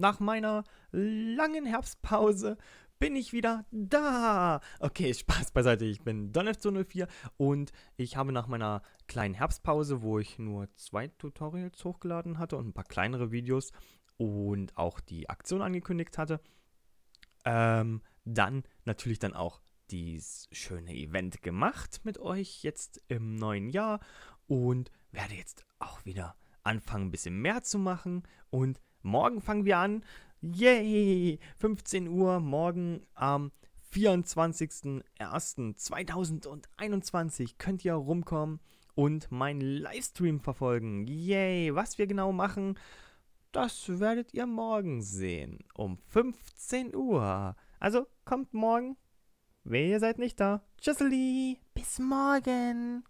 Nach meiner langen Herbstpause bin ich wieder da. Okay, Spaß beiseite. Ich bin DonF204 und ich habe nach meiner kleinen Herbstpause, wo ich nur zwei Tutorials hochgeladen hatte und ein paar kleinere Videos und auch die Aktion angekündigt hatte, ähm, dann natürlich dann auch dieses schöne Event gemacht mit euch jetzt im neuen Jahr und werde jetzt auch wieder anfangen, ein bisschen mehr zu machen und Morgen fangen wir an. Yay! 15 Uhr morgen am 24.01.2021 könnt ihr rumkommen und meinen Livestream verfolgen. Yay! Was wir genau machen, das werdet ihr morgen sehen. Um 15 Uhr. Also kommt morgen. Wehe, ihr seid nicht da. Tschüsseli. Bis morgen.